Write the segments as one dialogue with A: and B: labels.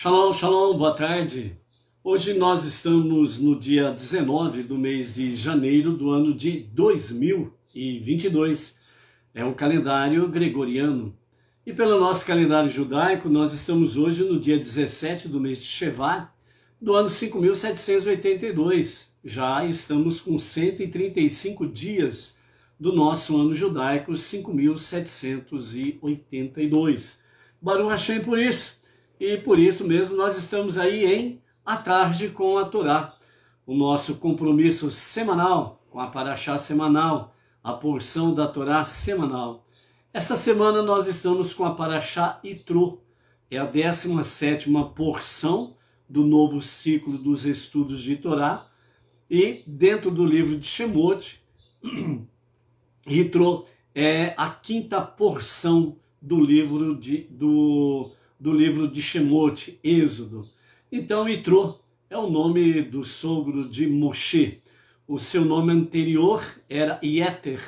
A: Shalom, shalom, boa tarde. Hoje nós estamos no dia 19 do mês de janeiro do ano de 2022. É o calendário gregoriano. E pelo nosso calendário judaico, nós estamos hoje no dia 17 do mês de Shevat do ano 5782. Já estamos com 135 dias do nosso ano judaico 5782. Baruch Hashem por isso e por isso mesmo nós estamos aí em A Tarde com a Torá, o nosso compromisso semanal com a Paraxá semanal, a porção da Torá semanal. Esta semana nós estamos com a Paraxá Itru, é a 17 porção do novo ciclo dos estudos de Torá, e dentro do livro de Shemot, Itru é a quinta porção do livro de, do do livro de Shemot, Êxodo. Então, Itro é o nome do sogro de Moshe. O seu nome anterior era Yeter,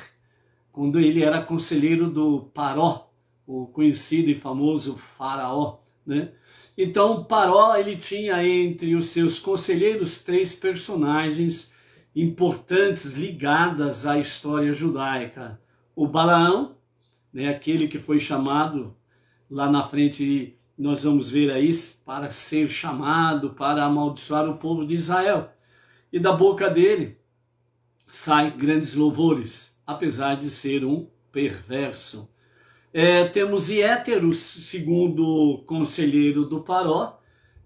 A: quando ele era conselheiro do Paró, o conhecido e famoso faraó. Né? Então, Paró ele tinha entre os seus conselheiros três personagens importantes ligadas à história judaica. O Balaão, né, aquele que foi chamado lá na frente nós vamos ver aí para ser chamado, para amaldiçoar o povo de Israel. E da boca dele saem grandes louvores, apesar de ser um perverso. É, temos o segundo conselheiro do Paró,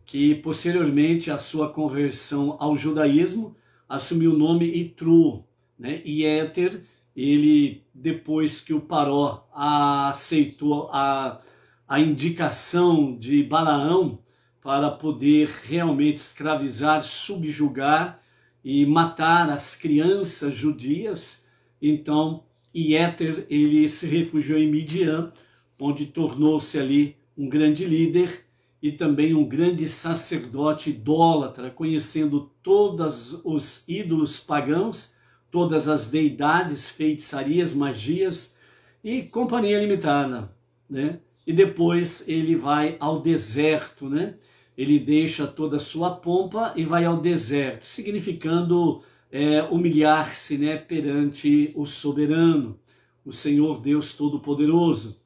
A: que posteriormente à sua conversão ao judaísmo assumiu o nome Itru, né? Iéter, ele depois que o Paró aceitou a a indicação de Balaão para poder realmente escravizar, subjugar e matar as crianças judias. Então, Ieter ele se refugiou em Midian, onde tornou-se ali um grande líder e também um grande sacerdote idólatra, conhecendo todos os ídolos pagãos, todas as deidades, feitiçarias, magias e companhia limitada, né? e depois ele vai ao deserto, né? Ele deixa toda a sua pompa e vai ao deserto, significando é, humilhar-se né, perante o soberano, o Senhor Deus Todo-Poderoso.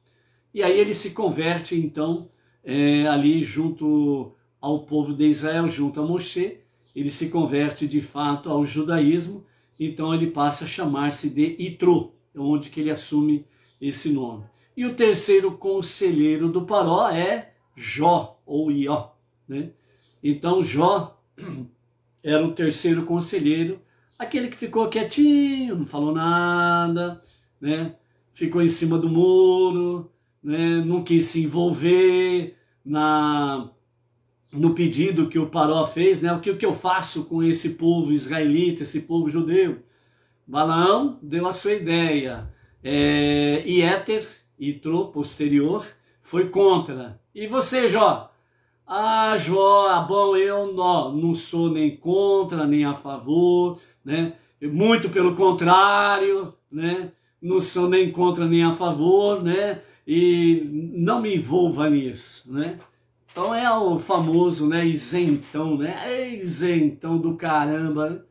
A: E aí ele se converte, então, é, ali junto ao povo de Israel, junto a Moshe, ele se converte de fato ao judaísmo, então ele passa a chamar-se de Itro, é onde que ele assume esse nome. E o terceiro conselheiro do Paró é Jó, ou Ió. Né? Então Jó era o terceiro conselheiro, aquele que ficou quietinho, não falou nada, né? ficou em cima do muro, né? não quis se envolver na no pedido que o Paró fez, né? O que, o que eu faço com esse povo israelita, esse povo judeu? Balaão deu a sua ideia. É, Ieter, e Tro, posterior, foi contra. E você, Jó? Ah, Jó, ah, bom, eu não, não sou nem contra, nem a favor, né? Muito pelo contrário, né? Não sou nem contra, nem a favor, né? E não me envolva nisso, né? Então é o famoso, né, isentão, né? É isentão do caramba.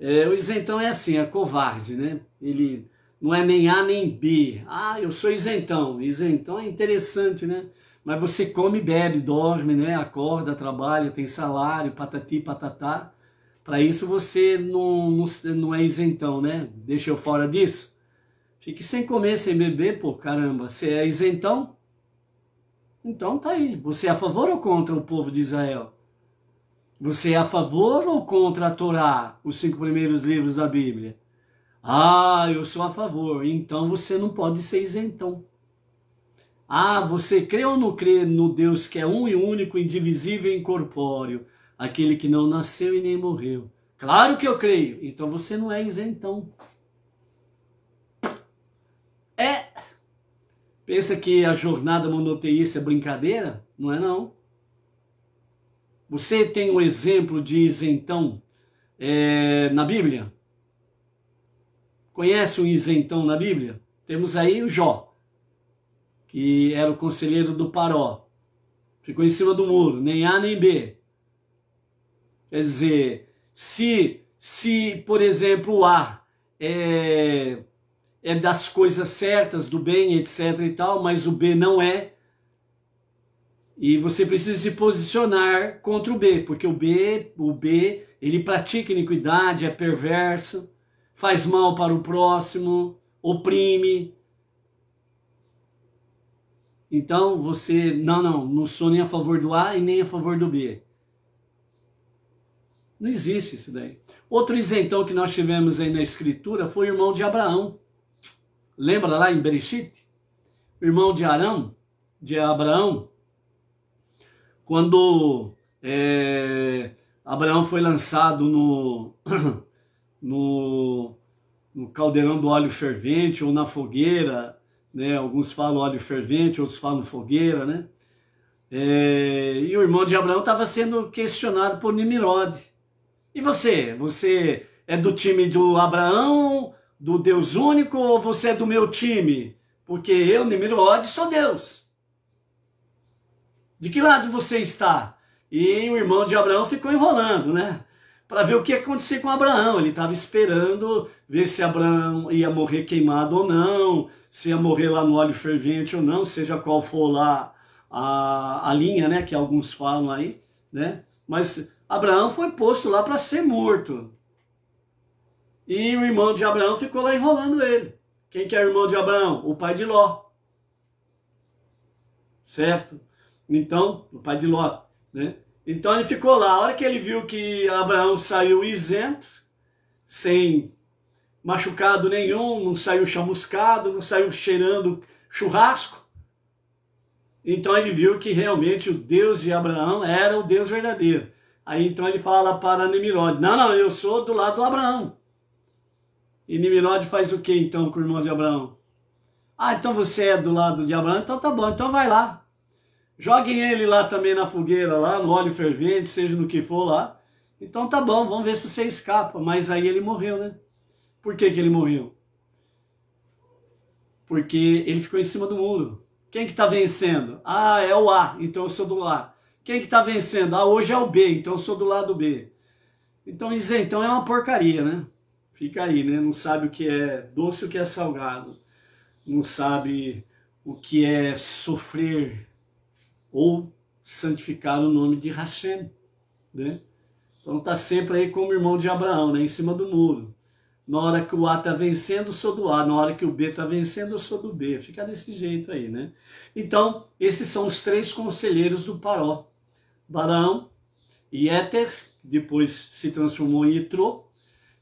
A: É, o isentão é assim, é covarde, né? Ele não é nem A nem B. Ah, eu sou isentão. Isentão é interessante, né? Mas você come, bebe, dorme, né? Acorda, trabalha, tem salário, patati, patatá. Para isso você não, não, não é isentão, né? Deixa eu fora disso. Fique sem comer, sem beber, pô, caramba. Você é isentão? Então tá aí. Você é a favor ou contra o povo de Israel? Você é a favor ou contra a Torá, os cinco primeiros livros da Bíblia? Ah, eu sou a favor, então você não pode ser isentão. Ah, você crê ou não crê no Deus que é um e único, indivisível e incorpóreo, aquele que não nasceu e nem morreu? Claro que eu creio, então você não é isentão. É. Pensa que a jornada monoteísta é brincadeira? Não é não. Você tem um exemplo de isentão é, na Bíblia? Conhece um isentão na Bíblia? Temos aí o Jó, que era o conselheiro do Paró. Ficou em cima do muro, nem A nem B. Quer dizer, se, se por exemplo, A é, é das coisas certas, do bem, etc e tal, mas o B não é, e você precisa se posicionar contra o B, porque o B, o B, ele pratica iniquidade, é perverso faz mal para o próximo, oprime. Então você, não, não, não sou nem a favor do A e nem a favor do B. Não existe isso daí. Outro isentão que nós tivemos aí na escritura foi o irmão de Abraão. Lembra lá em Bereshit? O irmão de Arão, de Abraão, quando é, Abraão foi lançado no no, no caldeirão do óleo fervente ou na fogueira, né? Alguns falam óleo fervente, outros falam fogueira, né? É, e o irmão de Abraão estava sendo questionado por Nimrod. E você? Você é do time do Abraão, do Deus único, ou você é do meu time? Porque eu, Nimrod, sou Deus. De que lado você está? E o irmão de Abraão ficou enrolando, né? para ver o que ia acontecer com Abraão. Ele estava esperando ver se Abraão ia morrer queimado ou não, se ia morrer lá no óleo fervente ou não, seja qual for lá a, a linha, né, que alguns falam aí, né? Mas Abraão foi posto lá para ser morto. E o irmão de Abraão ficou lá enrolando ele. Quem que é o irmão de Abraão? O pai de Ló. Certo? Então, o pai de Ló, né? Então ele ficou lá. A hora que ele viu que Abraão saiu isento, sem machucado nenhum, não saiu chamuscado, não saiu cheirando churrasco. Então ele viu que realmente o Deus de Abraão era o Deus verdadeiro. Aí então ele fala para Nimrod: Não, não, eu sou do lado do Abraão. E Nimrod faz o que então com o irmão de Abraão? Ah, então você é do lado de Abraão? Então tá bom, então vai lá. Joguem ele lá também na fogueira, lá no óleo fervente, seja no que for lá. Então tá bom, vamos ver se você escapa. Mas aí ele morreu, né? Por que, que ele morreu? Porque ele ficou em cima do muro. Quem que tá vencendo? Ah, é o A, então eu sou do A. Quem que tá vencendo? Ah, hoje é o B, então eu sou do lado B. Então isentão é uma porcaria, né? Fica aí, né? Não sabe o que é doce, o que é salgado. Não sabe o que é sofrer ou santificar o nome de Hashem, né? Então está sempre aí como irmão de Abraão, né? em cima do muro. Na hora que o A está vencendo, eu sou do A. Na hora que o B está vencendo, eu sou do B. Fica desse jeito aí, né? Então, esses são os três conselheiros do Paró. Barão, Yeter, depois se transformou em Itro,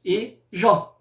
A: e Jó.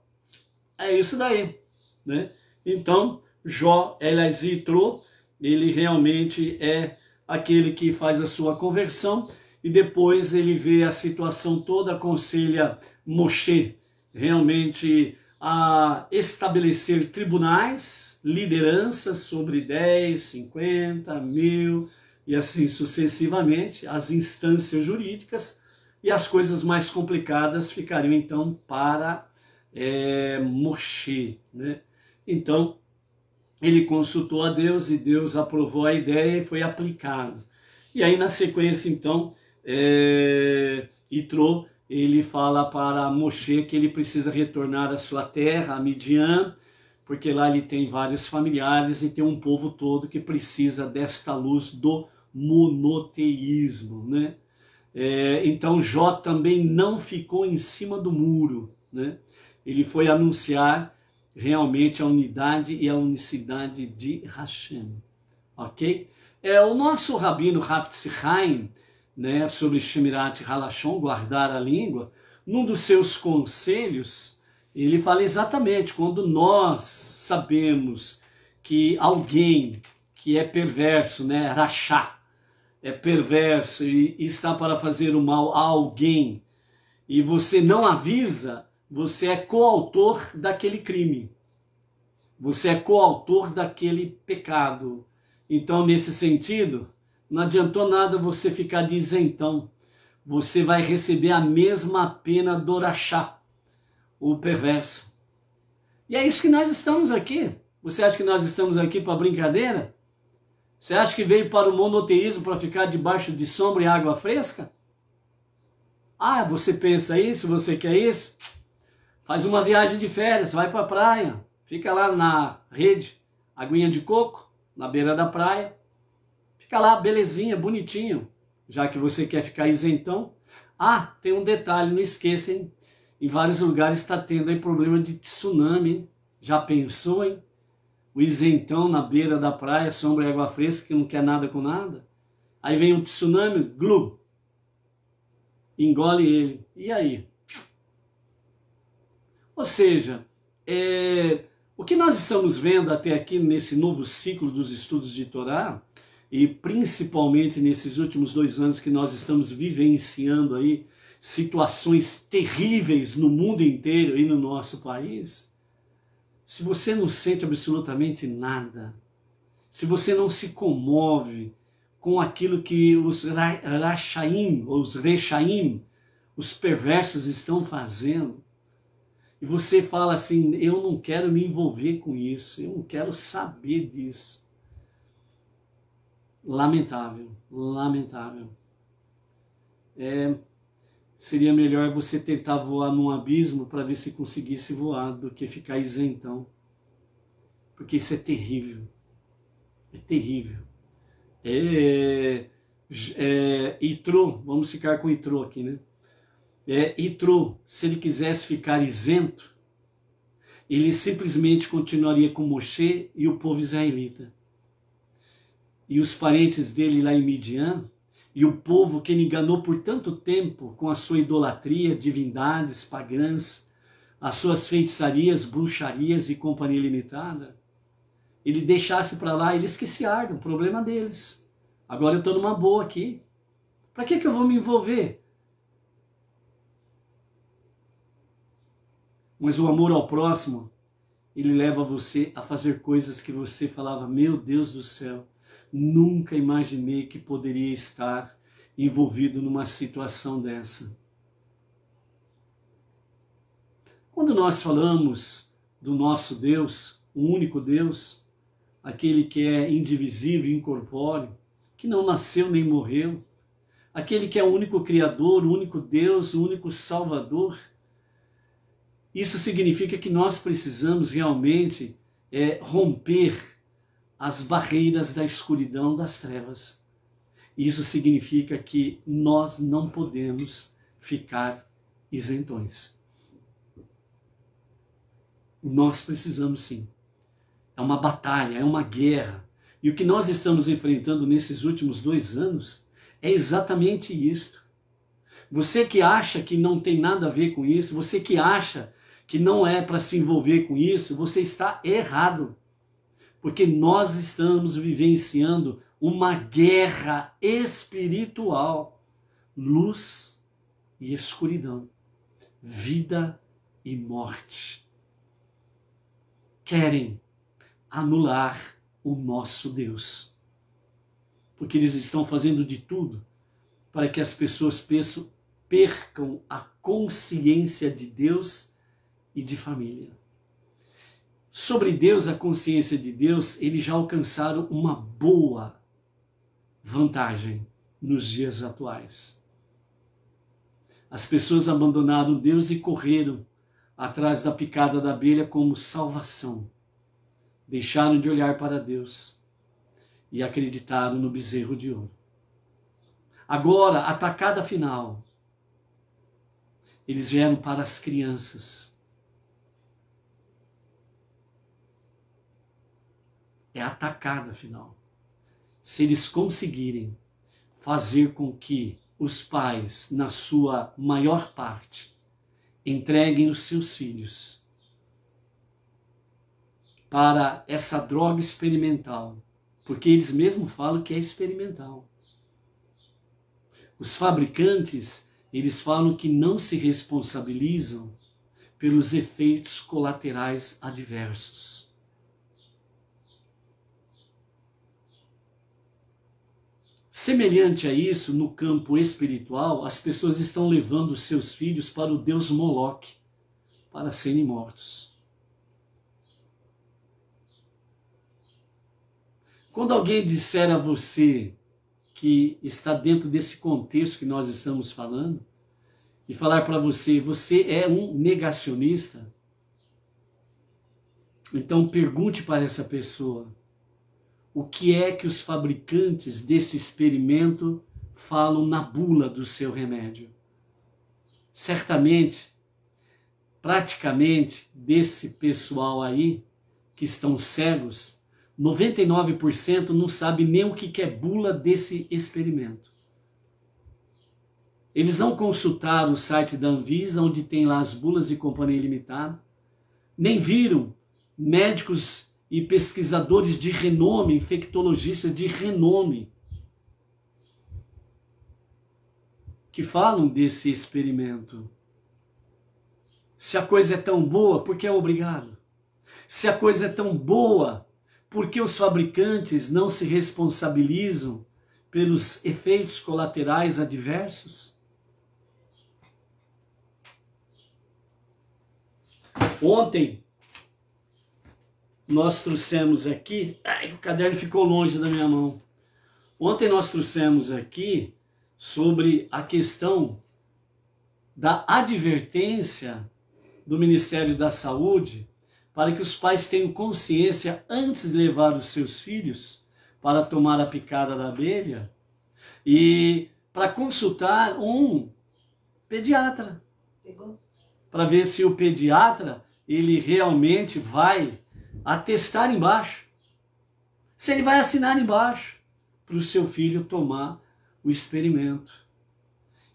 A: É isso daí, né? Então, Jó, Elias e Itro, ele realmente é aquele que faz a sua conversão e depois ele vê a situação toda, aconselha Moshe realmente a estabelecer tribunais, lideranças sobre 10, 50, mil e assim sucessivamente, as instâncias jurídicas e as coisas mais complicadas ficariam então para é, Moshe. Né? Então, ele consultou a Deus e Deus aprovou a ideia e foi aplicado. E aí, na sequência, então, é, Itro, ele fala para Moshe que ele precisa retornar à sua terra, a Midian, porque lá ele tem vários familiares e tem um povo todo que precisa desta luz do monoteísmo, né? É, então Jó também não ficou em cima do muro, né? Ele foi anunciar realmente a unidade e a unicidade de Hashem. Ok? É, o nosso rabino Haftzheim, né, sobre Shemirat Halachon, guardar a língua, num dos seus conselhos, ele fala exatamente quando nós sabemos que alguém que é perverso, né, rachá, é perverso e está para fazer o mal a alguém, e você não avisa, você é coautor daquele crime. Você é coautor daquele pecado. Então, nesse sentido, não adiantou nada você ficar de isentão. Você vai receber a mesma pena do orachá, o perverso. E é isso que nós estamos aqui. Você acha que nós estamos aqui para brincadeira? Você acha que veio para o monoteísmo para ficar debaixo de sombra e água fresca? Ah, você pensa isso, você quer isso? Faz uma viagem de férias, vai para a praia, fica lá na rede, aguinha de coco, na beira da praia. Fica lá, belezinha, bonitinho, já que você quer ficar isentão. Ah, tem um detalhe, não esqueça, Em vários lugares está tendo aí problema de tsunami. Hein? Já pensou, hein? O isentão na beira da praia, sombra e água fresca, que não quer nada com nada. Aí vem um tsunami, glu, engole ele. E aí? Ou seja, é, o que nós estamos vendo até aqui nesse novo ciclo dos estudos de Torá, e principalmente nesses últimos dois anos que nós estamos vivenciando aí situações terríveis no mundo inteiro e no nosso país, se você não sente absolutamente nada, se você não se comove com aquilo que os Rachaim, os Rechaim, os perversos estão fazendo, e você fala assim: eu não quero me envolver com isso, eu não quero saber disso. Lamentável, lamentável. É, seria melhor você tentar voar num abismo para ver se conseguisse voar do que ficar isentão. Porque isso é terrível. É terrível. É, é, Itro, vamos ficar com Itro aqui, né? é, entrou. Se ele quisesse ficar isento, ele simplesmente continuaria com Moshe e o povo israelita. E os parentes dele lá em Midian, e o povo que ele enganou por tanto tempo com a sua idolatria, divindades pagãs, as suas feitiçarias, bruxarias e companhia limitada, ele deixasse para lá, eles que se ardam, problema deles. Agora eu estou numa boa aqui. Para que, que eu vou me envolver Mas o amor ao próximo, ele leva você a fazer coisas que você falava, meu Deus do céu, nunca imaginei que poderia estar envolvido numa situação dessa. Quando nós falamos do nosso Deus, o único Deus, aquele que é indivisível, incorpóreo, que não nasceu nem morreu, aquele que é o único Criador, o único Deus, o único Salvador, isso significa que nós precisamos realmente é, romper as barreiras da escuridão, das trevas. Isso significa que nós não podemos ficar isentões. Nós precisamos sim. É uma batalha, é uma guerra. E o que nós estamos enfrentando nesses últimos dois anos é exatamente isto. Você que acha que não tem nada a ver com isso, você que acha que não é para se envolver com isso, você está errado. Porque nós estamos vivenciando uma guerra espiritual, luz e escuridão, vida e morte. Querem anular o nosso Deus. Porque eles estão fazendo de tudo para que as pessoas percam a consciência de Deus e de família. Sobre Deus, a consciência de Deus, eles já alcançaram uma boa vantagem nos dias atuais. As pessoas abandonaram Deus e correram atrás da picada da abelha como salvação. Deixaram de olhar para Deus e acreditaram no bezerro de ouro. Agora, a tacada final. Eles vieram para as crianças é atacada, afinal. Se eles conseguirem fazer com que os pais, na sua maior parte, entreguem os seus filhos para essa droga experimental, porque eles mesmos falam que é experimental. Os fabricantes, eles falam que não se responsabilizam pelos efeitos colaterais adversos. Semelhante a isso, no campo espiritual, as pessoas estão levando seus filhos para o deus Moloque, para serem mortos. Quando alguém disser a você que está dentro desse contexto que nós estamos falando, e falar para você, você é um negacionista, então pergunte para essa pessoa, o que é que os fabricantes deste experimento falam na bula do seu remédio. Certamente, praticamente, desse pessoal aí, que estão cegos, 99% não sabe nem o que é bula desse experimento. Eles não consultaram o site da Anvisa, onde tem lá as bulas e companhia ilimitada, nem viram médicos e pesquisadores de renome, infectologistas de renome, que falam desse experimento. Se a coisa é tão boa, por que é obrigado? Se a coisa é tão boa, por que os fabricantes não se responsabilizam pelos efeitos colaterais adversos? Ontem, nós trouxemos aqui. Ai, o caderno ficou longe da minha mão. Ontem nós trouxemos aqui sobre a questão da advertência do Ministério da Saúde para que os pais tenham consciência antes de levar os seus filhos para tomar a picada da abelha e para consultar um pediatra para ver se o pediatra ele realmente vai atestar embaixo. Se ele vai assinar embaixo para o seu filho tomar o experimento.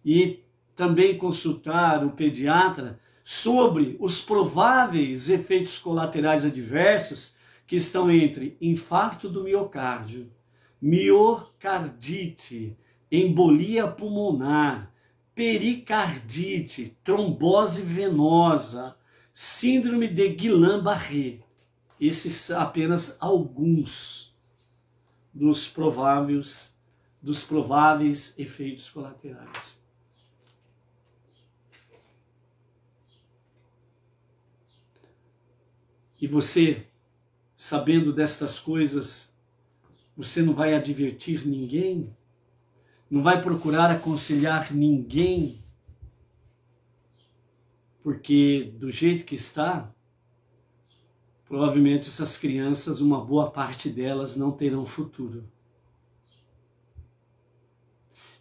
A: E também consultar o pediatra sobre os prováveis efeitos colaterais adversos que estão entre infarto do miocárdio, miocardite, embolia pulmonar, pericardite, trombose venosa, síndrome de Guillain-Barré. Esses apenas alguns dos prováveis, dos prováveis efeitos colaterais. E você, sabendo destas coisas, você não vai advertir ninguém? Não vai procurar aconselhar ninguém? Porque do jeito que está, provavelmente essas crianças, uma boa parte delas não terão futuro.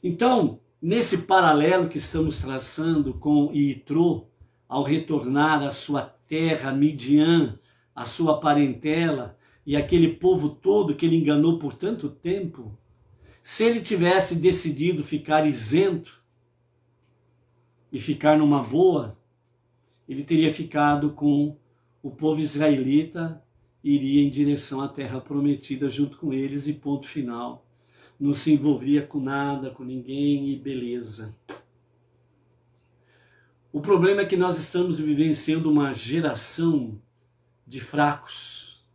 A: Então, nesse paralelo que estamos traçando com Itrô, ao retornar à sua terra, Midian, à sua parentela, e aquele povo todo que ele enganou por tanto tempo, se ele tivesse decidido ficar isento e ficar numa boa, ele teria ficado com o povo israelita iria em direção à terra prometida junto com eles e ponto final. Não se envolvia com nada, com ninguém e beleza. O problema é que nós estamos vivenciando uma geração de fracos.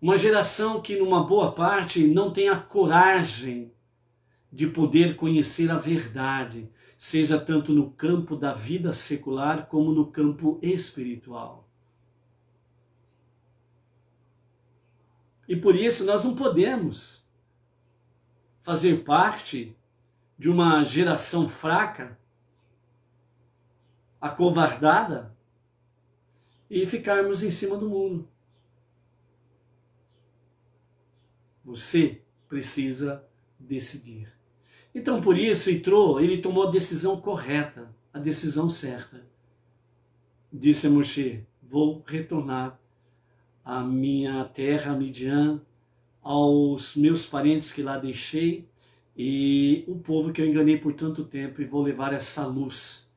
A: Uma geração que, numa boa parte, não tem a coragem de poder conhecer a verdade, seja tanto no campo da vida secular como no campo espiritual. E por isso nós não podemos fazer parte de uma geração fraca, acovardada, e ficarmos em cima do mundo. Você precisa decidir. Então, por isso, entrou, ele tomou a decisão correta, a decisão certa. Disse a Moshe: Vou retornar à minha terra, Midian, aos meus parentes que lá deixei e o povo que eu enganei por tanto tempo, e vou levar essa luz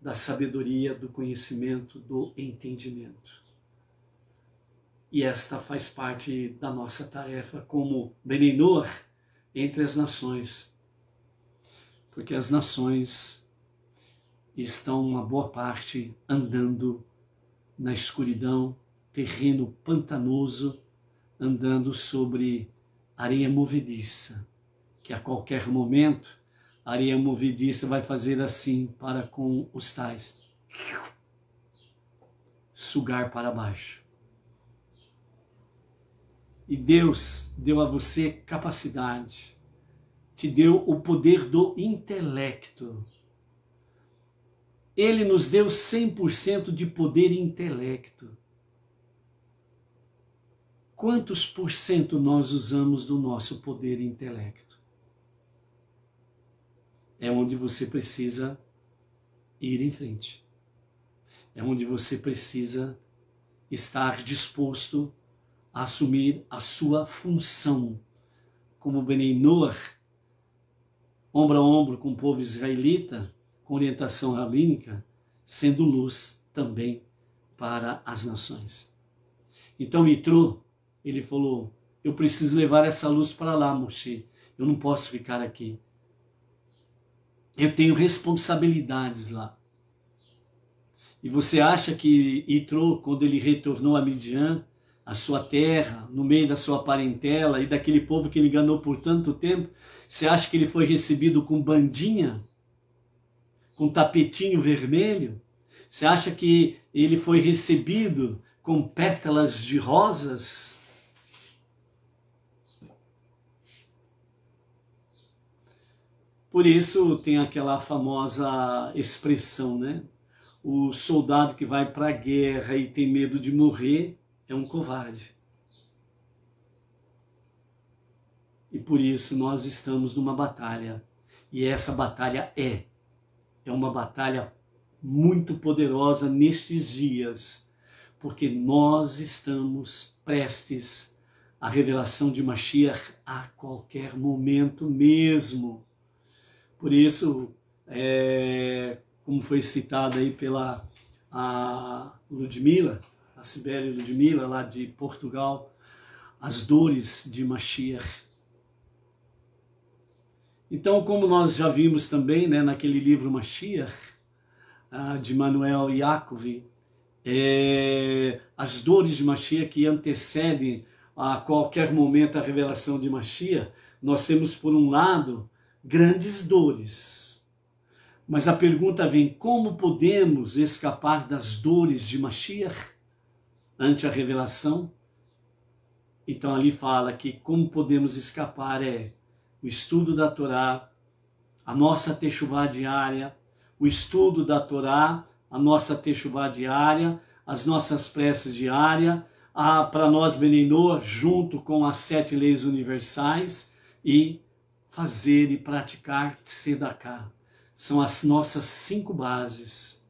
A: da sabedoria, do conhecimento, do entendimento. E esta faz parte da nossa tarefa como Benenoa entre as nações porque as nações estão, uma boa parte, andando na escuridão, terreno pantanoso, andando sobre areia movediça, que a qualquer momento a areia movediça vai fazer assim para com os tais sugar para baixo. E Deus deu a você capacidade te deu o poder do intelecto. Ele nos deu 100% de poder e intelecto. Quantos por cento nós usamos do nosso poder e intelecto? É onde você precisa ir em frente. É onde você precisa estar disposto a assumir a sua função. Como benenor ombro a ombro com o povo israelita, com orientação rabínica, sendo luz também para as nações. Então Itru, ele falou: Eu preciso levar essa luz para lá, Moshe. Eu não posso ficar aqui. Eu tenho responsabilidades lá. E você acha que Itro, quando ele retornou a Midian, a sua terra, no meio da sua parentela e daquele povo que ele enganou por tanto tempo, você acha que ele foi recebido com bandinha? Com tapetinho vermelho? Você acha que ele foi recebido com pétalas de rosas? Por isso tem aquela famosa expressão, né? O soldado que vai para a guerra e tem medo de morrer é um covarde. E por isso nós estamos numa batalha. E essa batalha é é uma batalha muito poderosa nestes dias, porque nós estamos prestes à revelação de Mashiach a qualquer momento mesmo. Por isso, é, como foi citado aí pela a Ludmila, a Sibeli Ludmila, lá de Portugal, as dores de Mashiach então, como nós já vimos também né, naquele livro Machia, ah, de Manuel Iacov, é, as dores de Machia que antecedem a qualquer momento a revelação de Machia, nós temos, por um lado, grandes dores. Mas a pergunta vem: como podemos escapar das dores de Mashiach ante a revelação? Então ali fala que como podemos escapar é o estudo da Torá, a nossa techuvá diária, o estudo da Torá, a nossa techuvá diária, as nossas preces diárias, a para nós Beninoa, junto com as sete leis universais e fazer e praticar Tzedakah. São as nossas cinco bases.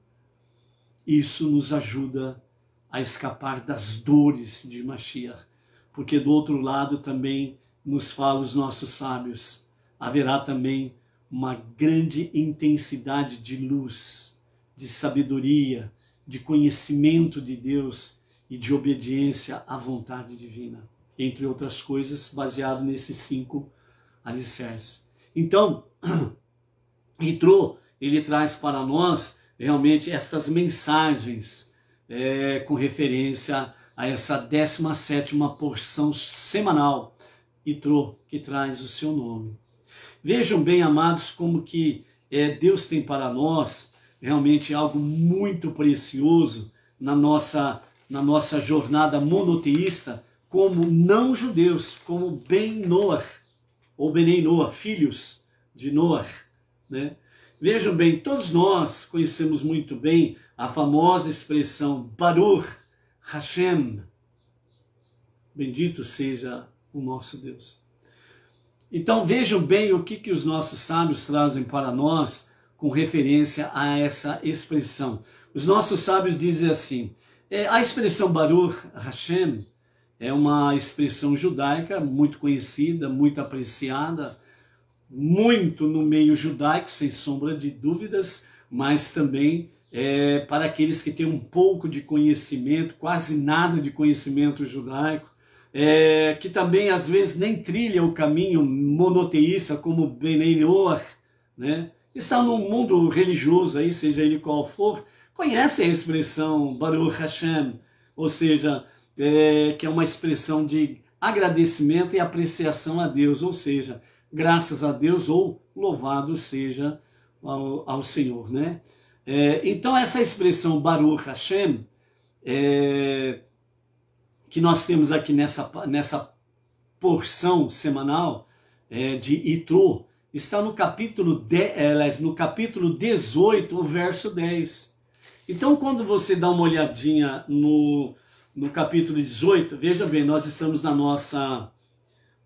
A: Isso nos ajuda a escapar das dores de Mashiach, porque do outro lado também nos falam os nossos sábios, haverá também uma grande intensidade de luz, de sabedoria, de conhecimento de Deus e de obediência à vontade divina, entre outras coisas, baseado nesses cinco alicerces. Então, Ritro, ele traz para nós realmente estas mensagens é, com referência a essa 17ª porção semanal Itrô, que traz o seu nome. Vejam bem, amados, como que é, Deus tem para nós realmente algo muito precioso na nossa, na nossa jornada monoteísta como não judeus, como Ben Noah, ou Benei Noah, filhos de Noah. Né? Vejam bem, todos nós conhecemos muito bem a famosa expressão Baruch Hashem, bendito seja o nosso Deus. Então vejam bem o que, que os nossos sábios trazem para nós com referência a essa expressão. Os nossos sábios dizem assim: é, a expressão Baruch Hashem é uma expressão judaica muito conhecida, muito apreciada, muito no meio judaico, sem sombra de dúvidas, mas também é, para aqueles que têm um pouco de conhecimento, quase nada de conhecimento judaico, é, que também às vezes nem trilha o caminho monoteísta como Benelor, né? está no mundo religioso, aí, seja ele qual for, conhece a expressão Baruch Hashem, ou seja, é, que é uma expressão de agradecimento e apreciação a Deus, ou seja, graças a Deus ou louvado seja ao, ao Senhor, né? É, então essa expressão Baruch Hashem é, que nós temos aqui nessa, nessa porção semanal é, de Itro está no capítulo, de, é, no capítulo 18, o verso 10. Então, quando você dá uma olhadinha no, no capítulo 18, veja bem, nós estamos na nossa.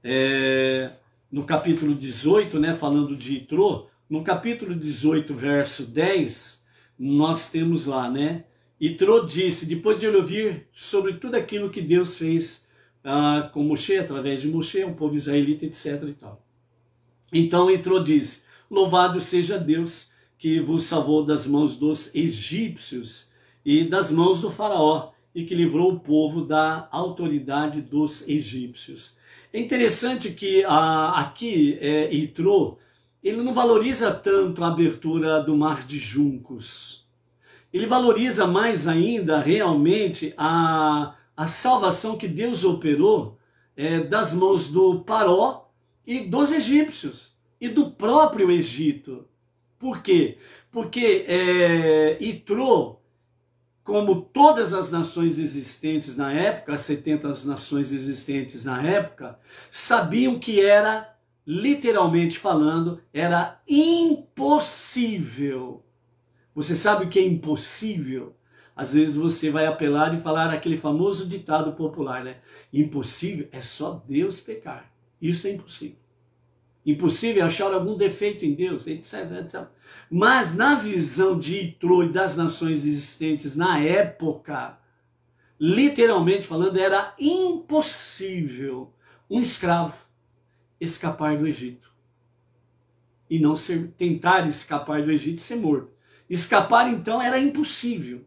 A: É, no capítulo 18, né, falando de Itro, no capítulo 18, verso 10, nós temos lá, né? E Trô disse, depois de ele ouvir sobre tudo aquilo que Deus fez ah, com Moshe, através de Moshe, um povo israelita, etc. E tal. Então entrou disse, louvado seja Deus que vos salvou das mãos dos egípcios e das mãos do faraó e que livrou o povo da autoridade dos egípcios. É interessante que ah, aqui é, ele não valoriza tanto a abertura do mar de juncos, ele valoriza mais ainda realmente a, a salvação que Deus operou é, das mãos do Paró e dos egípcios e do próprio Egito. Por quê? Porque é, Itrô, como todas as nações existentes na época, as 70 nações existentes na época, sabiam que era, literalmente falando, era impossível você sabe o que é impossível? Às vezes você vai apelar e falar aquele famoso ditado popular, né? Impossível é só Deus pecar. Isso é impossível. Impossível é achar algum defeito em Deus, etc, etc. Mas na visão de Itro e das nações existentes na época, literalmente falando, era impossível um escravo escapar do Egito e não ser, tentar escapar do Egito e ser morto. Escapar então era impossível.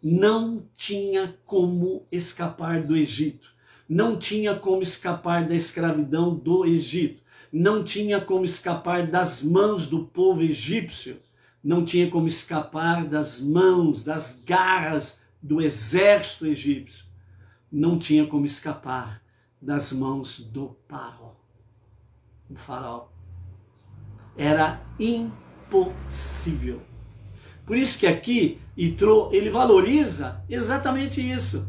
A: Não tinha como escapar do Egito. Não tinha como escapar da escravidão do Egito. Não tinha como escapar das mãos do povo egípcio. Não tinha como escapar das mãos, das garras do exército egípcio. Não tinha como escapar das mãos do faraó. O faraó era impossível possível. Por isso que aqui Itro, ele valoriza exatamente isso.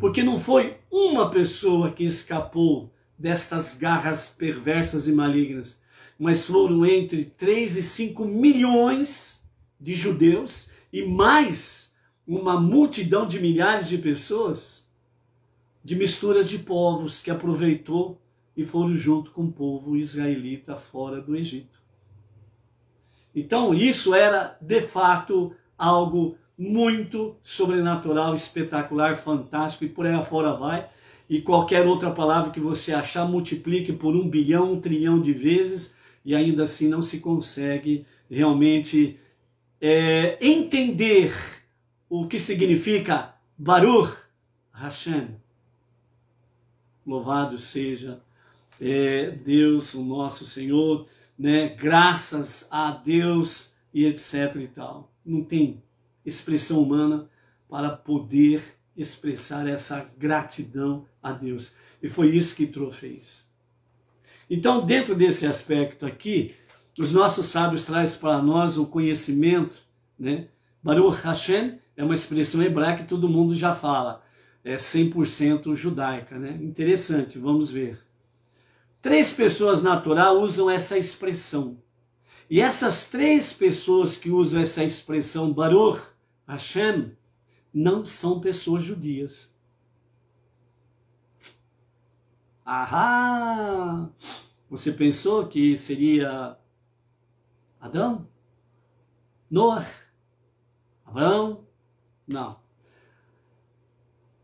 A: Porque não foi uma pessoa que escapou destas garras perversas e malignas, mas foram entre 3 e 5 milhões de judeus e mais uma multidão de milhares de pessoas de misturas de povos que aproveitou e foram junto com o povo israelita fora do Egito. Então, isso era de fato algo muito sobrenatural, espetacular, fantástico e por aí afora vai. E qualquer outra palavra que você achar, multiplique por um bilhão, um trilhão de vezes e ainda assim não se consegue realmente é, entender o que significa Baruch Hashem. Louvado seja é, Deus, o nosso Senhor né, graças a Deus e etc e tal. Não tem expressão humana para poder expressar essa gratidão a Deus. E foi isso que Tro fez. Então, dentro desse aspecto aqui, os nossos sábios trazem para nós o conhecimento, né? Baruch Hashem é uma expressão hebraica que todo mundo já fala, é 100% judaica, né? Interessante, vamos ver. Três pessoas natural usam essa expressão. E essas três pessoas que usam essa expressão Baruch, Hashem, não são pessoas judias. Ahá! Você pensou que seria Adão? Noah? Abraão? Não.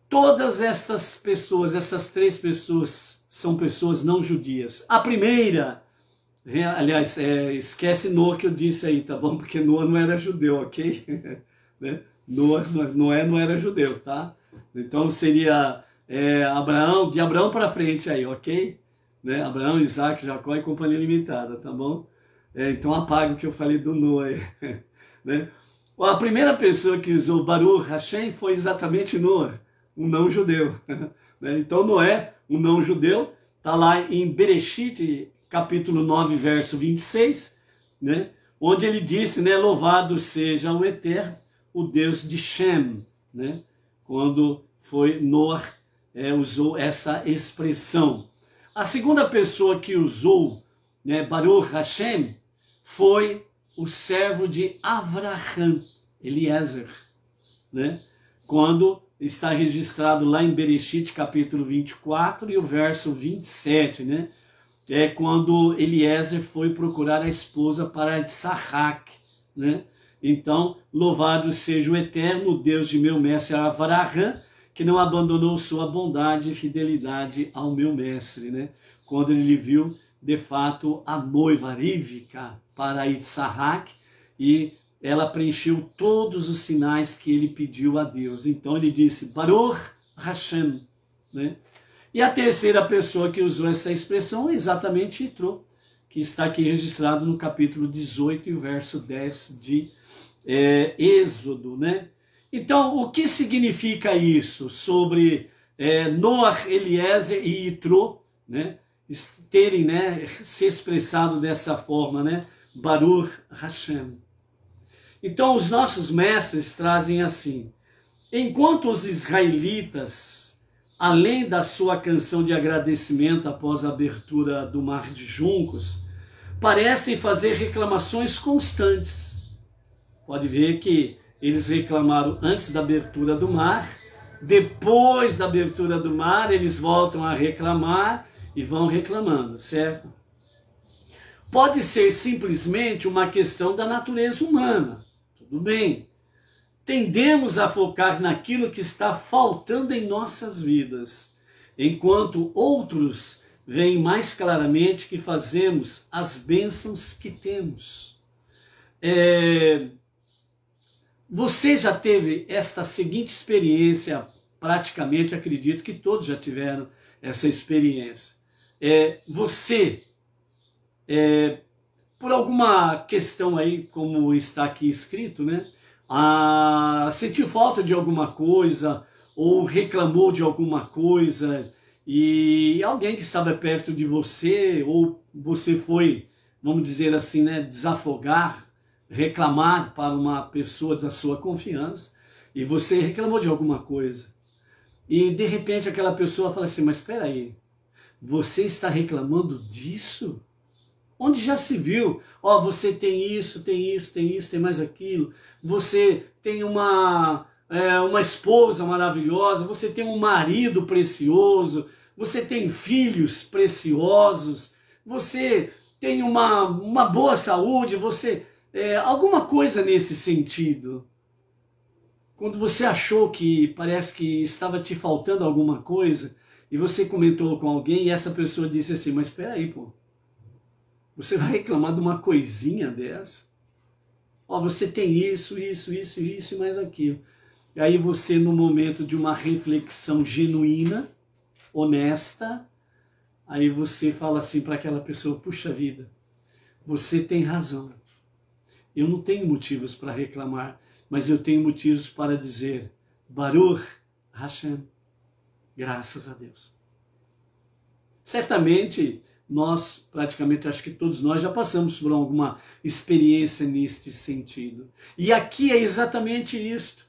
A: Todas estas pessoas, essas três pessoas são pessoas não judias. A primeira, aliás, é, esquece Noah que eu disse aí, tá bom? Porque Noah não era judeu, ok? né? Noé não era judeu, tá? Então seria é, Abraão, de Abraão para frente aí, ok? Né? Abraão, Isaac, Jacó e companhia limitada, tá bom? É, então apaga o que eu falei do Noé. né? A primeira pessoa que usou Baruch Hashem foi exatamente Noé, um não judeu. né? Então Noé o não judeu, está lá em Berechit capítulo 9, verso 26, né? onde ele disse, né, louvado seja o Eterno, o Deus de Shem, né? quando foi Noah é, usou essa expressão. A segunda pessoa que usou né, Baruch Hashem foi o servo de Avraham, Eliezer, né? quando está registrado lá em Bereshit, capítulo 24, e o verso 27, né? É quando Eliezer foi procurar a esposa para Sarraque, né? Então, louvado seja o eterno Deus de meu mestre Avraham, que não abandonou sua bondade e fidelidade ao meu mestre, né? Quando ele viu, de fato, a noiva Rívica para Itzarraque e ela preencheu todos os sinais que ele pediu a Deus. Então ele disse, Baruch Hashem. Né? E a terceira pessoa que usou essa expressão é exatamente Itro que está aqui registrado no capítulo 18 e verso 10 de é, Êxodo. Né? Então, o que significa isso sobre é, Noah, Eliezer e Itro né? terem né, se expressado dessa forma, né? Baruch Hashem? Então, os nossos mestres trazem assim: enquanto os israelitas, além da sua canção de agradecimento após a abertura do Mar de Juncos, parecem fazer reclamações constantes. Pode ver que eles reclamaram antes da abertura do mar, depois da abertura do mar, eles voltam a reclamar e vão reclamando, certo? Pode ser simplesmente uma questão da natureza humana do bem, tendemos a focar naquilo que está faltando em nossas vidas, enquanto outros veem mais claramente que fazemos as bênçãos que temos. É... Você já teve esta seguinte experiência, praticamente acredito que todos já tiveram essa experiência. É, você é, por alguma questão aí, como está aqui escrito, né? Ah, sentiu falta de alguma coisa ou reclamou de alguma coisa e alguém que estava perto de você ou você foi, vamos dizer assim, né, desafogar, reclamar para uma pessoa da sua confiança e você reclamou de alguma coisa. E de repente aquela pessoa fala assim: Mas espera aí, você está reclamando disso? onde já se viu, ó, oh, você tem isso, tem isso, tem isso, tem mais aquilo, você tem uma, é, uma esposa maravilhosa, você tem um marido precioso, você tem filhos preciosos, você tem uma, uma boa saúde, você. É, alguma coisa nesse sentido. Quando você achou que parece que estava te faltando alguma coisa e você comentou com alguém e essa pessoa disse assim: Mas espera aí, pô, você vai reclamar de uma coisinha dessa? Ó, oh, você tem isso, isso, isso, isso e mais aquilo. E aí você, no momento de uma reflexão genuína, honesta, aí você fala assim para aquela pessoa: puxa vida, você tem razão. Eu não tenho motivos para reclamar, mas eu tenho motivos para dizer: Baruch Hashem, graças a Deus. Certamente nós, praticamente, acho que todos nós já passamos por alguma experiência neste sentido. E aqui é exatamente isto.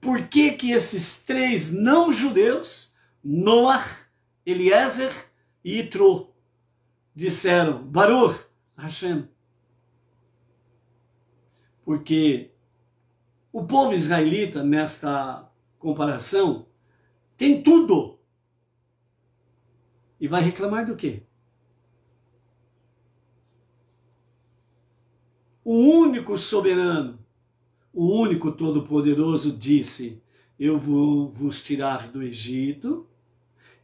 A: Por que, que esses três não-judeus, Noah, Eliezer e Itro, disseram Baruch Hashem? Porque o povo israelita, nesta comparação, tem tudo e vai reclamar do quê? O único soberano, o único todo-poderoso disse: Eu vou vos tirar do Egito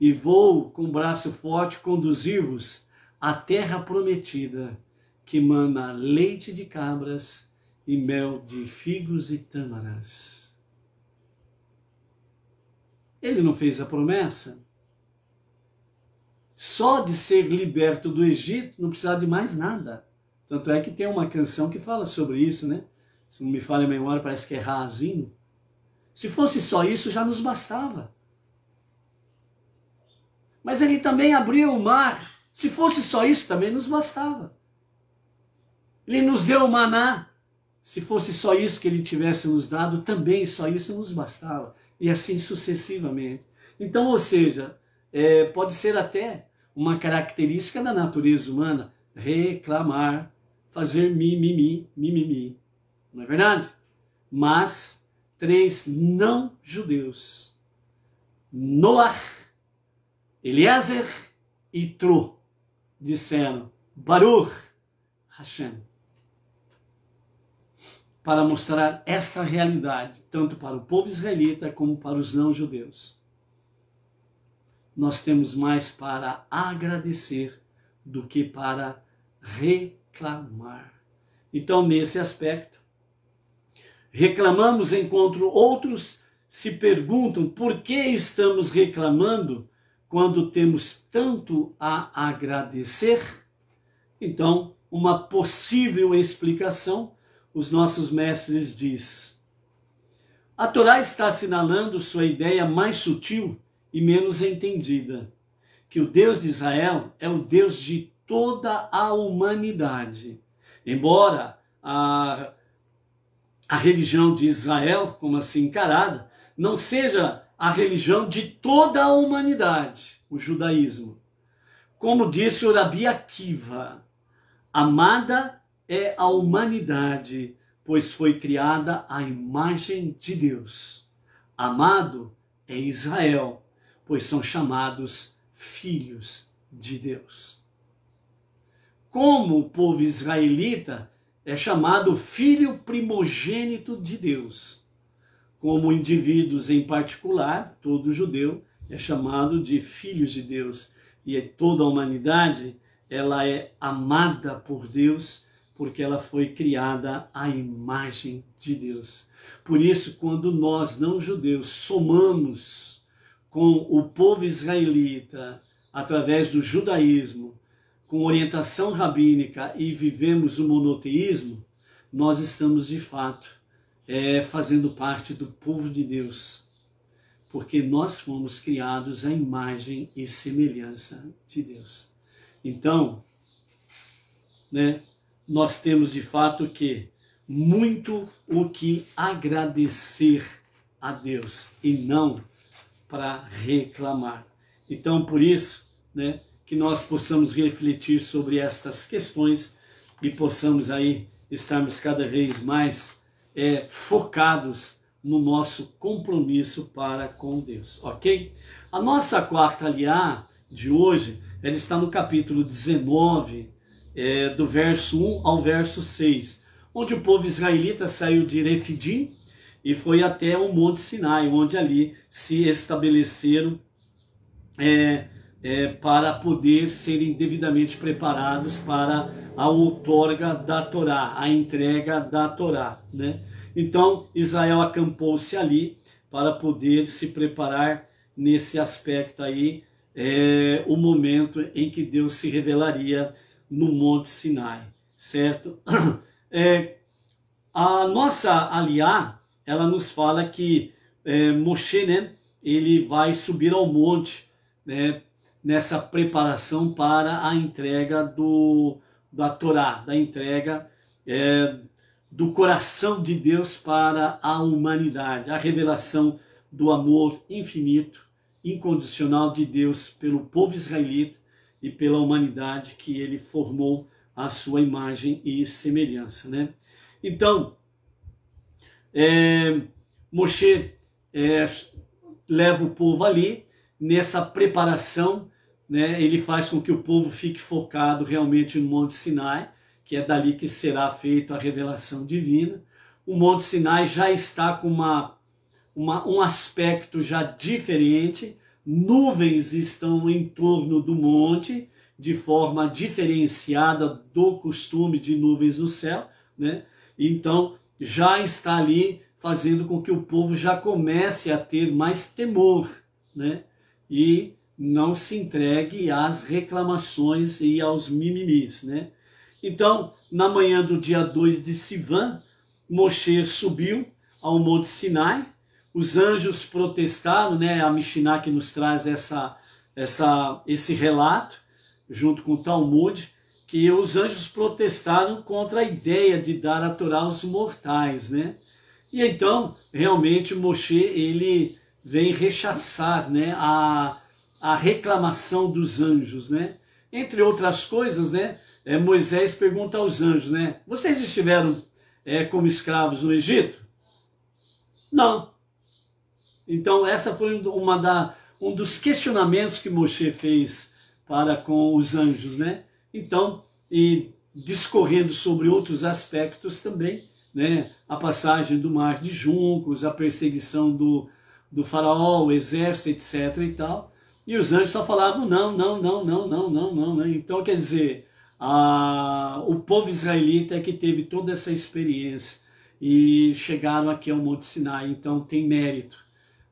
A: e vou, com braço forte, conduzir-vos à terra prometida, que mana leite de cabras e mel de figos e tâmaras. Ele não fez a promessa? Só de ser liberto do Egito não precisava de mais nada. Tanto é que tem uma canção que fala sobre isso, né? Se não me falha a memória, parece que é Razinho. Se fosse só isso, já nos bastava. Mas ele também abriu o mar. Se fosse só isso, também nos bastava. Ele nos deu o maná. Se fosse só isso que ele tivesse nos dado, também só isso nos bastava. E assim sucessivamente. Então, ou seja, é, pode ser até uma característica da natureza humana, reclamar, fazer mimimi, mimimi. Não é verdade? Mas três não-judeus, Noah, Eliezer e Tru, disseram Baruch Hashem. Para mostrar esta realidade, tanto para o povo israelita como para os não-judeus nós temos mais para agradecer do que para reclamar. Então, nesse aspecto, reclamamos enquanto outros se perguntam por que estamos reclamando quando temos tanto a agradecer. Então, uma possível explicação, os nossos mestres diz. A Torá está assinalando sua ideia mais sutil e menos entendida, que o Deus de Israel é o Deus de toda a humanidade. Embora a, a religião de Israel, como assim encarada, não seja a religião de toda a humanidade, o judaísmo. Como disse o Rabi Akiva, amada é a humanidade, pois foi criada à imagem de Deus. Amado é Israel, pois são chamados filhos de Deus. Como o povo israelita é chamado filho primogênito de Deus. Como indivíduos em particular, todo judeu é chamado de filhos de Deus e é toda a humanidade ela é amada por Deus porque ela foi criada à imagem de Deus. Por isso, quando nós não judeus somamos com o povo israelita através do judaísmo, com orientação rabínica e vivemos o monoteísmo, nós estamos de fato é, fazendo parte do povo de Deus, porque nós fomos criados à imagem e semelhança de Deus. Então, né, nós temos de fato que muito o que agradecer a Deus e não para reclamar. Então, por isso, né, que nós possamos refletir sobre estas questões e possamos aí estarmos cada vez mais é, focados no nosso compromisso para com Deus, ok? A nossa quarta aliá de hoje, ela está no capítulo 19, é, do verso 1 ao verso 6, onde o povo israelita saiu de Refidim, e foi até o Monte Sinai, onde ali se estabeleceram é, é, para poder serem devidamente preparados para a outorga da Torá, a entrega da Torá. Né? Então, Israel acampou-se ali para poder se preparar nesse aspecto aí, é, o momento em que Deus se revelaria no Monte Sinai, certo? É, a nossa aliá, ela nos fala que é, Moshe, né, ele vai subir ao monte, né, nessa preparação para a entrega do, da Torá, da entrega é, do coração de Deus para a humanidade, a revelação do amor infinito, incondicional de Deus pelo povo israelita e pela humanidade que ele formou à sua imagem e semelhança, né? Então, é, Moshe é, leva o povo ali, nessa preparação, né, ele faz com que o povo fique focado realmente no Monte Sinai, que é dali que será feita a revelação divina. O Monte Sinai já está com uma, uma, um aspecto já diferente, nuvens estão em torno do monte, de forma diferenciada do costume de nuvens no céu, né? Então, já está ali fazendo com que o povo já comece a ter mais temor, né? E não se entregue às reclamações e aos mimimis, né? Então, na manhã do dia 2 de Sivan, Moshe subiu ao Monte Sinai, os anjos protestaram, né? A Mishnah que nos traz essa, essa, esse relato, junto com o Talmud, que os anjos protestaram contra a ideia de dar a Torá aos mortais, né? E então, realmente, Moshe, ele vem rechaçar né, a, a reclamação dos anjos, né? Entre outras coisas, né? É, Moisés pergunta aos anjos, né? Vocês estiveram é, como escravos no Egito? Não. Então, essa foi uma da, um dos questionamentos que Moshe fez para com os anjos, né? Então, e discorrendo sobre outros aspectos também, né, a passagem do mar de juncos, a perseguição do, do faraó, o exército, etc. e tal. E os anjos só falavam não, não, não, não, não, não, não. não. Né? Então, quer dizer, a, o povo israelita é que teve toda essa experiência e chegaram aqui ao Monte Sinai, então tem mérito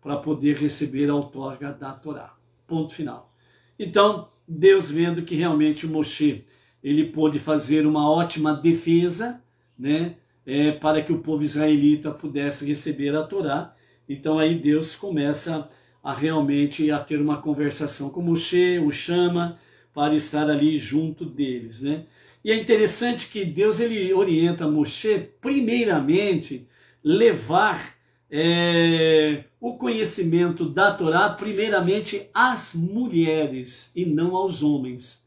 A: para poder receber a outorga da Torá. Ponto final. Então, Deus vendo que realmente o Moshe ele pôde fazer uma ótima defesa, né, é, para que o povo israelita pudesse receber a Torá. Então aí Deus começa a realmente a ter uma conversação com Moshe, o chama para estar ali junto deles, né? E é interessante que Deus ele orienta Moshe primeiramente levar é, o conhecimento da Torá, primeiramente às mulheres e não aos homens.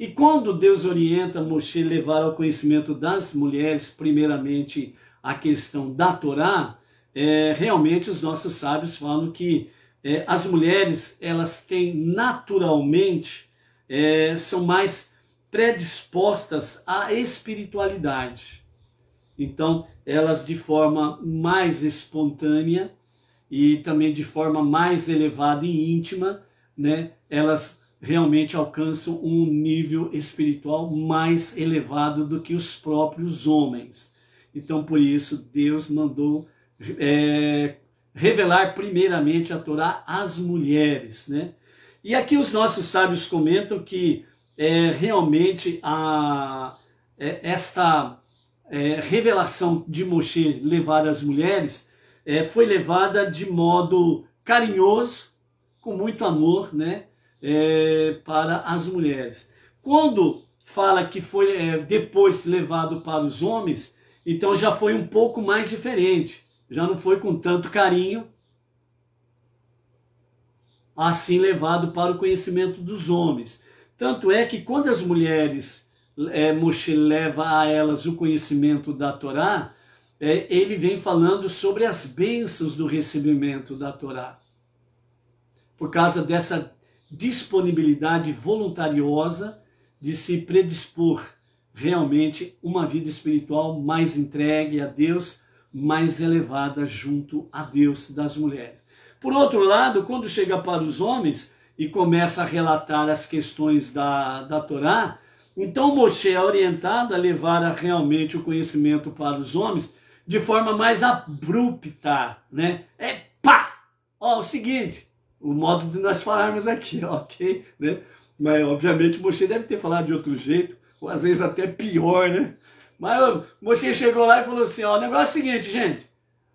A: E quando Deus orienta Moshe levar ao conhecimento das mulheres, primeiramente a questão da Torá, é, realmente os nossos sábios falam que é, as mulheres elas têm naturalmente é, são mais predispostas à espiritualidade. Então, elas de forma mais espontânea e também de forma mais elevada e íntima, né, elas realmente alcançam um nível espiritual mais elevado do que os próprios homens. Então, por isso, Deus mandou é, revelar primeiramente a Torá às mulheres. Né? E aqui os nossos sábios comentam que é, realmente a, é, esta é, revelação de Moshe levar as mulheres é, foi levada de modo carinhoso, com muito amor, né, é, para as mulheres. Quando fala que foi é, depois levado para os homens, então já foi um pouco mais diferente, já não foi com tanto carinho, assim levado para o conhecimento dos homens. Tanto é que quando as mulheres é, Moshe leva a elas o conhecimento da Torá, é, ele vem falando sobre as bênçãos do recebimento da Torá. Por causa dessa disponibilidade voluntariosa de se predispor realmente uma vida espiritual mais entregue a Deus, mais elevada junto a Deus das mulheres. Por outro lado, quando chega para os homens e começa a relatar as questões da, da Torá, então Moshe é orientado a levar a, realmente o conhecimento para os homens de forma mais abrupta, né? É pá! Ó, o seguinte, o modo de nós falarmos aqui, ok? Né? Mas obviamente Moshe deve ter falado de outro jeito, ou às vezes até pior, né? Mas ó, Moshe chegou lá e falou assim, ó, o negócio é o seguinte, gente,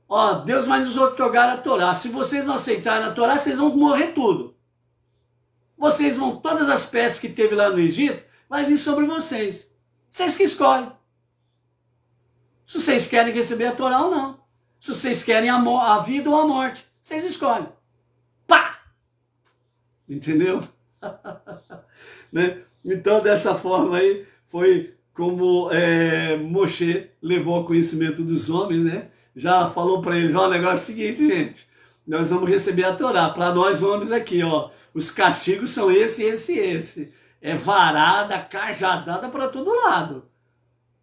A: ó, Deus vai nos otorgar a Torá, se vocês não aceitarem a Torá, vocês vão morrer tudo. Vocês vão, todas as peças que teve lá no Egito, vai vir sobre vocês. Vocês que escolhem. Se vocês querem receber a Torá ou não. Se vocês querem a, a vida ou a morte. Vocês escolhem. Pá! Entendeu? né? Então, dessa forma aí, foi como é, Moshe levou ao conhecimento dos homens, né? Já falou para eles, ó, o negócio é o seguinte, gente. Nós vamos receber a Torá. Para nós homens aqui, ó. Os castigos são esse, esse e esse é varada, cajadada para todo lado.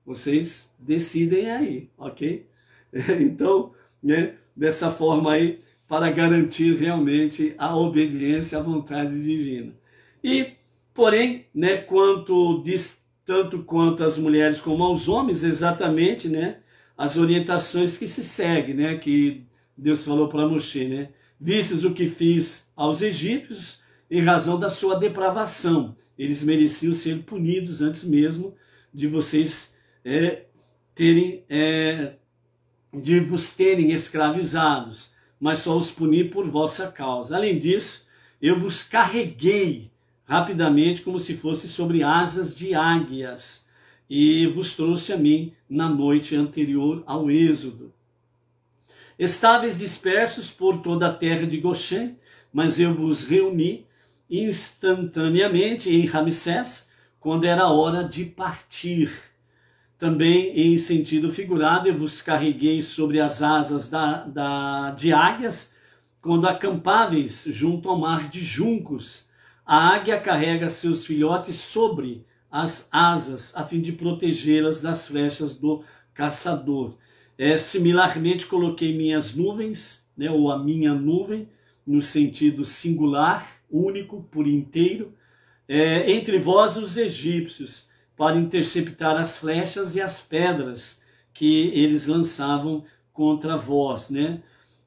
A: Vocês decidem aí, ok? Então, né, dessa forma aí, para garantir realmente a obediência à vontade divina. E, porém, né, quanto diz, tanto quanto às mulheres como aos homens, exatamente, né, as orientações que se seguem, né, que Deus falou para Moshe, né? Vistes o que fiz aos egípcios, em razão da sua depravação. Eles mereciam ser punidos antes mesmo de vocês é, terem, é, de vos terem escravizados, mas só os puni por vossa causa. Além disso, eu vos carreguei rapidamente como se fosse sobre asas de águias e vos trouxe a mim na noite anterior ao êxodo. Estáveis dispersos por toda a terra de Goshen, mas eu vos reuni instantaneamente em Ramsés, quando era hora de partir. Também em sentido figurado, eu vos carreguei sobre as asas da, da, de águias, quando acampáveis junto ao mar de juncos. A águia carrega seus filhotes sobre as asas, a fim de protegê-las das flechas do caçador. É, similarmente, coloquei minhas nuvens, né, ou a minha nuvem, no sentido singular, único por inteiro, é, entre vós os egípcios, para interceptar as flechas e as pedras que eles lançavam contra vós, né?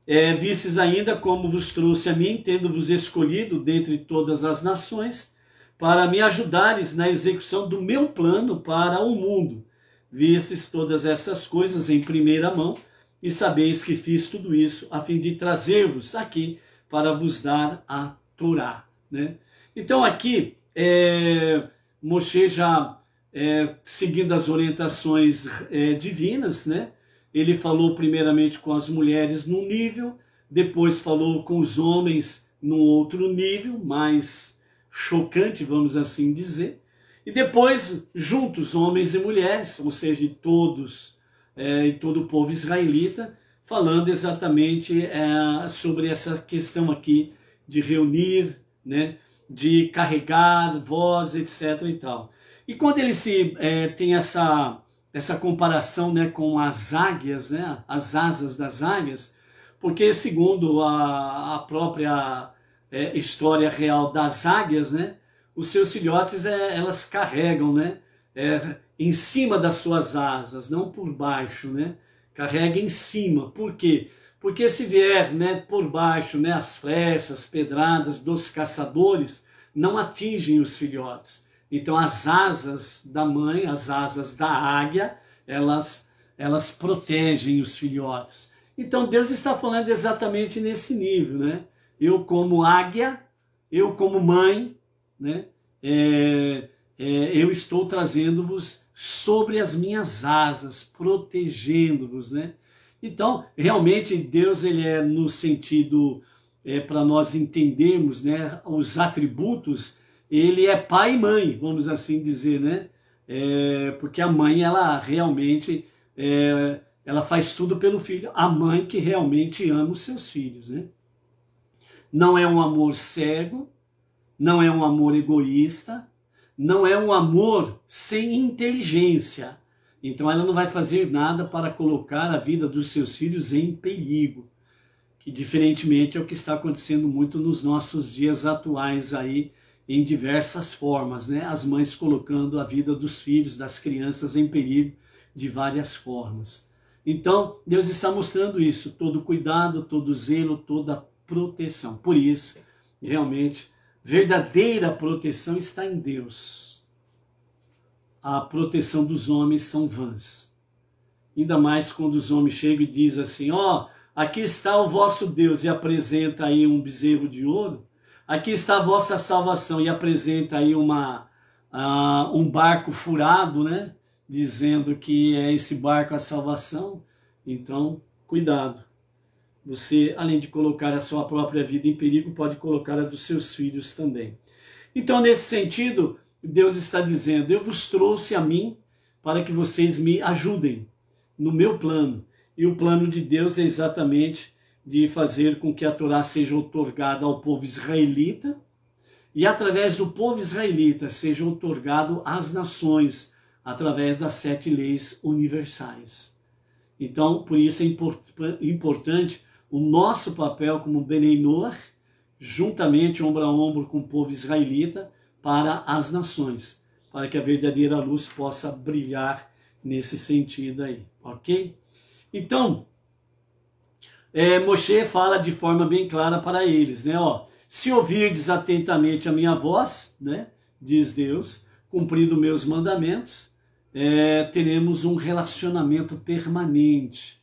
A: É, vistes ainda como vos trouxe a mim, tendo-vos escolhido dentre todas as nações, para me ajudares na execução do meu plano para o mundo. Vistes todas essas coisas em primeira mão, e sabeis que fiz tudo isso a fim de trazer-vos aqui para vos dar a Torá. Né? Então aqui, é, Moshe já é, seguindo as orientações é, divinas, né? ele falou primeiramente com as mulheres num nível, depois falou com os homens num outro nível, mais chocante, vamos assim dizer, e depois juntos, homens e mulheres, ou seja, de todos é, e todo o povo israelita, falando exatamente é, sobre essa questão aqui de reunir, né? de carregar voz, etc. e tal. E quando ele se é, tem essa essa comparação né, com as águias, né, as asas das águias, porque segundo a, a própria é, história real das águias, né, os seus filhotes é, elas carregam, né, é, em cima das suas asas, não por baixo, né, carrega em cima. Por quê? Porque porque se vier né, por baixo né, as flechas, pedradas dos caçadores, não atingem os filhotes. Então as asas da mãe, as asas da águia, elas, elas protegem os filhotes. Então Deus está falando exatamente nesse nível, né? Eu como águia, eu como mãe, né? É, é, eu estou trazendo-vos sobre as minhas asas, protegendo-vos, né? Então, realmente, Deus ele é no sentido, é, para nós entendermos né, os atributos, ele é pai e mãe, vamos assim dizer, né? É, porque a mãe, ela realmente, é, ela faz tudo pelo filho. A mãe que realmente ama os seus filhos, né? Não é um amor cego, não é um amor egoísta, não é um amor sem inteligência. Então ela não vai fazer nada para colocar a vida dos seus filhos em perigo, que diferentemente é o que está acontecendo muito nos nossos dias atuais aí em diversas formas, né? As mães colocando a vida dos filhos, das crianças em perigo de várias formas. Então, Deus está mostrando isso, todo cuidado, todo zelo, toda proteção. Por isso, realmente, verdadeira proteção está em Deus a proteção dos homens são vãs. Ainda mais quando os homens chegam e dizem assim: Ó, oh, aqui está o vosso Deus, e apresenta aí um bezerro de ouro. Aqui está a vossa salvação, e apresenta aí uma, uh, um barco furado, né? Dizendo que é esse barco a salvação. Então, cuidado. Você, além de colocar a sua própria vida em perigo, pode colocar a dos seus filhos também. Então, nesse sentido, Deus está dizendo: Eu vos trouxe a mim para que vocês me ajudem no meu plano. E o plano de Deus é exatamente de fazer com que a Torá seja otorgada ao povo israelita e, através do povo israelita, seja otorgado às nações, através das sete leis universais. Então, por isso é importante o nosso papel como benenor, juntamente, ombro a ombro com o povo israelita, para as nações, para que a verdadeira luz possa brilhar nesse sentido aí, ok? Então, é, Moshe fala de forma bem clara para eles, né? Ó, se ouvirdes atentamente a minha voz, né? Diz Deus, cumprindo meus mandamentos, é, teremos um relacionamento permanente.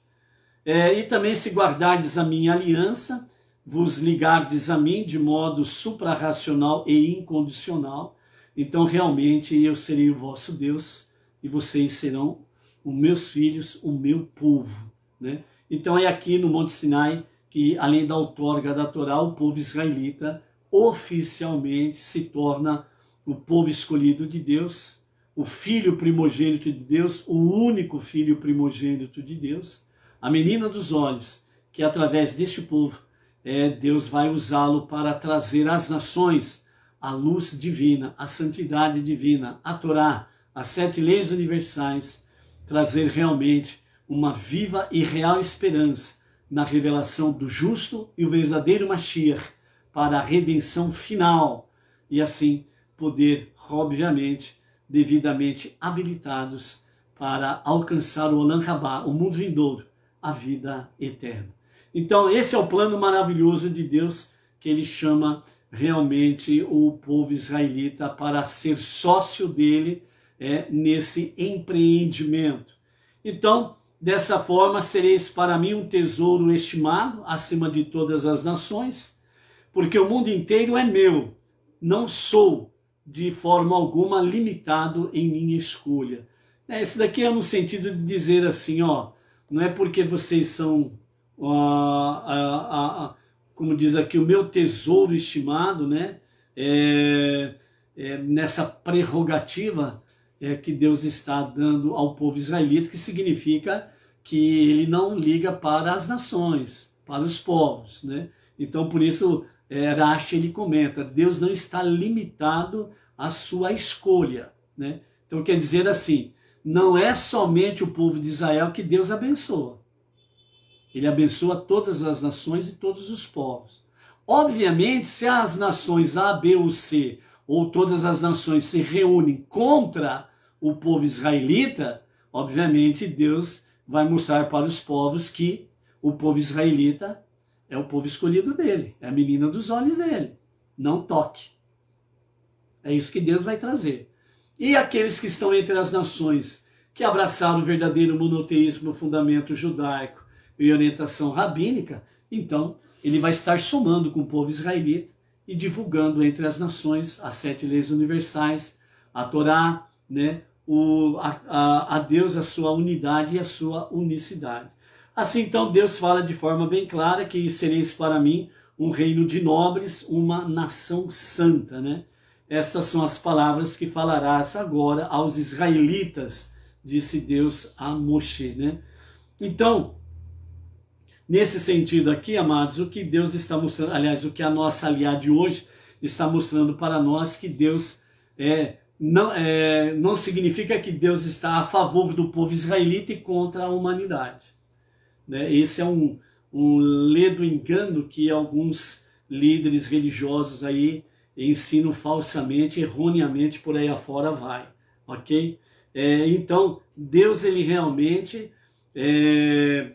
A: É, e também se guardardes a minha aliança, vos ligardes a mim de modo suprarracional e incondicional, então realmente eu serei o vosso Deus e vocês serão os meus filhos, o meu povo. Né? Então é aqui no Monte Sinai que, além da outorga da Torá, o povo israelita oficialmente se torna o povo escolhido de Deus, o filho primogênito de Deus, o único filho primogênito de Deus, a menina dos olhos, que é através deste povo é, Deus vai usá-lo para trazer às nações a luz divina, a santidade divina, a Torá, as sete leis universais, trazer realmente uma viva e real esperança na revelação do justo e o verdadeiro Mashiach para a redenção final e assim poder, obviamente, devidamente habilitados para alcançar o Olam Rabá, o mundo vindouro, a vida eterna. Então, esse é o plano maravilhoso de Deus que ele chama realmente o povo israelita para ser sócio dele é, nesse empreendimento. Então, dessa forma, sereis para mim um tesouro estimado acima de todas as nações, porque o mundo inteiro é meu, não sou de forma alguma limitado em minha escolha. É, isso daqui é no sentido de dizer assim, ó, não é porque vocês são a, a, a, como diz aqui, o meu tesouro estimado, né? É, é, nessa prerrogativa é, que Deus está dando ao povo israelita, que significa que ele não liga para as nações, para os povos, né? Então, por isso, é, Rashi ele comenta, Deus não está limitado à sua escolha, né? Então, quer dizer assim, não é somente o povo de Israel que Deus abençoa, ele abençoa todas as nações e todos os povos. Obviamente, se as nações A, B ou C, ou todas as nações se reúnem contra o povo israelita, obviamente Deus vai mostrar para os povos que o povo israelita é o povo escolhido dele, é a menina dos olhos dele. Não toque. É isso que Deus vai trazer. E aqueles que estão entre as nações, que abraçaram o verdadeiro monoteísmo o fundamento judaico, e orientação rabínica, então ele vai estar somando com o povo israelita e divulgando entre as nações as sete leis universais, a Torá, né, o, a, a, a Deus a sua unidade e a sua unicidade. Assim então Deus fala de forma bem clara que sereis para mim um reino de nobres, uma nação santa, né? Estas são as palavras que falarás agora aos israelitas, disse Deus a Moshe, né? Então, Nesse sentido aqui, amados, o que Deus está mostrando, aliás, o que a nossa aliada de hoje está mostrando para nós que Deus é, não, é, não significa que Deus está a favor do povo israelita e contra a humanidade. Né? Esse é um, um ledo engano que alguns líderes religiosos aí ensinam falsamente, erroneamente por aí afora vai, ok? É, então Deus ele realmente é,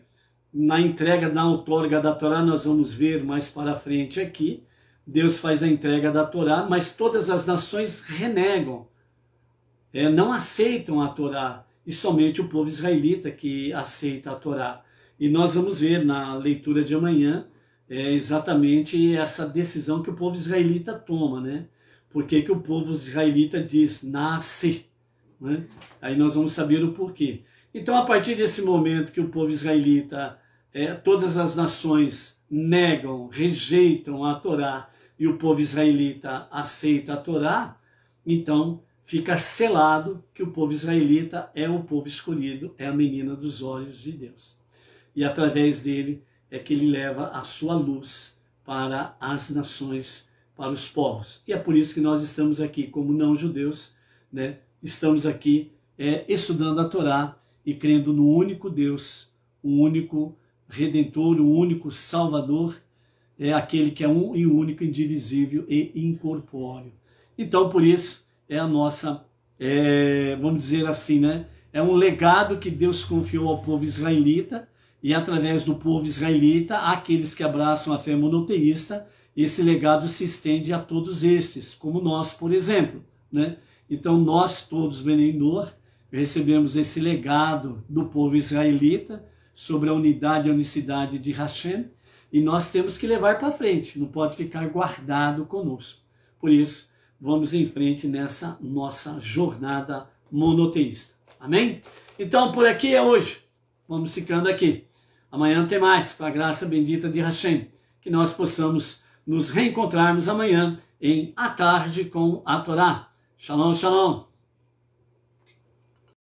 A: na entrega da outorga da Torá, nós vamos ver mais para frente aqui, Deus faz a entrega da Torá, mas todas as nações renegam, é, não aceitam a Torá, e somente o povo israelita que aceita a Torá. E nós vamos ver na leitura de amanhã é, exatamente essa decisão que o povo israelita toma, né? Porque que o povo israelita diz, nasce, né? Aí nós vamos saber o porquê. Então, a partir desse momento que o povo israelita, é, todas as nações negam, rejeitam a Torá e o povo israelita aceita a Torá, então fica selado que o povo israelita é o povo escolhido, é a menina dos olhos de Deus. E através dele é que ele leva a sua luz para as nações, para os povos. E é por isso que nós estamos aqui, como não judeus, né? estamos aqui é, estudando a Torá e crendo no único Deus, o único Redentor, o único Salvador, é aquele que é um e único, indivisível e incorpóreo. Então, por isso, é a nossa, é, vamos dizer assim, né? É um legado que Deus confiou ao povo israelita e, através do povo israelita, aqueles que abraçam a fé monoteísta, esse legado se estende a todos estes, como nós, por exemplo, né? Então, nós todos, Benendor, recebemos esse legado do povo israelita sobre a unidade e a unicidade de Hashem, e nós temos que levar para frente, não pode ficar guardado conosco. Por isso, vamos em frente nessa nossa jornada monoteísta. Amém? Então, por aqui é hoje. Vamos ficando aqui. Amanhã tem mais, com a graça bendita de Hashem. Que nós possamos nos reencontrarmos amanhã em A Tarde com a Torá. Shalom, shalom.